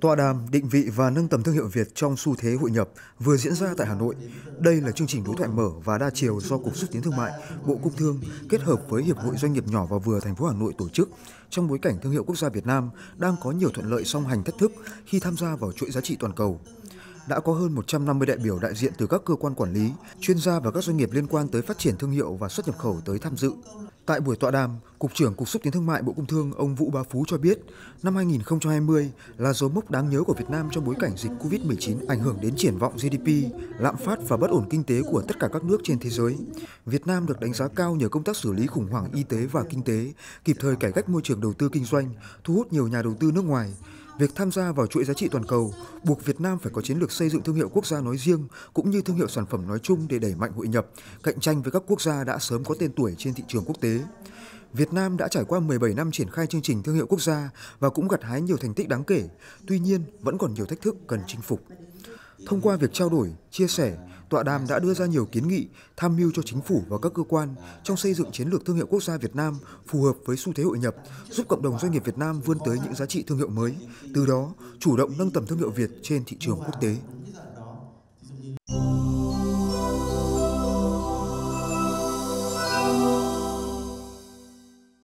Tọa đàm định vị và nâng tầm thương hiệu Việt trong xu thế hội nhập vừa diễn ra tại Hà Nội. Đây là chương trình đối thoại mở và đa chiều do Cục xúc tiến thương mại, Bộ Công Thương kết hợp với Hiệp hội Doanh nghiệp nhỏ và vừa thành phố Hà Nội tổ chức trong bối cảnh thương hiệu quốc gia Việt Nam đang có nhiều thuận lợi song hành thách thức khi tham gia vào chuỗi giá trị toàn cầu đã có hơn 150 đại biểu đại diện từ các cơ quan quản lý, chuyên gia và các doanh nghiệp liên quan tới phát triển thương hiệu và xuất nhập khẩu tới tham dự. Tại buổi tọa đàm, Cục trưởng Cục xúc tiến thương mại Bộ Công Thương ông Vũ Bá Phú cho biết, năm 2020 là dấu mốc đáng nhớ của Việt Nam trong bối cảnh dịch COVID-19 ảnh hưởng đến triển vọng GDP, lạm phát và bất ổn kinh tế của tất cả các nước trên thế giới. Việt Nam được đánh giá cao nhờ công tác xử lý khủng hoảng y tế và kinh tế, kịp thời cải cách môi trường đầu tư kinh doanh, thu hút nhiều nhà đầu tư nước ngoài. Việc tham gia vào chuỗi giá trị toàn cầu buộc Việt Nam phải có chiến lược xây dựng thương hiệu quốc gia nói riêng cũng như thương hiệu sản phẩm nói chung để đẩy mạnh hội nhập, cạnh tranh với các quốc gia đã sớm có tên tuổi trên thị trường quốc tế. Việt Nam đã trải qua 17 năm triển khai chương trình thương hiệu quốc gia và cũng gặt hái nhiều thành tích đáng kể, tuy nhiên vẫn còn nhiều thách thức cần chinh phục. Thông qua việc trao đổi, chia sẻ, tọa đàm đã đưa ra nhiều kiến nghị tham mưu cho chính phủ và các cơ quan trong xây dựng chiến lược thương hiệu quốc gia Việt Nam phù hợp với xu thế hội nhập, giúp cộng đồng doanh nghiệp Việt Nam vươn tới những giá trị thương hiệu mới, từ đó chủ động nâng tầm thương hiệu Việt trên thị trường quốc tế.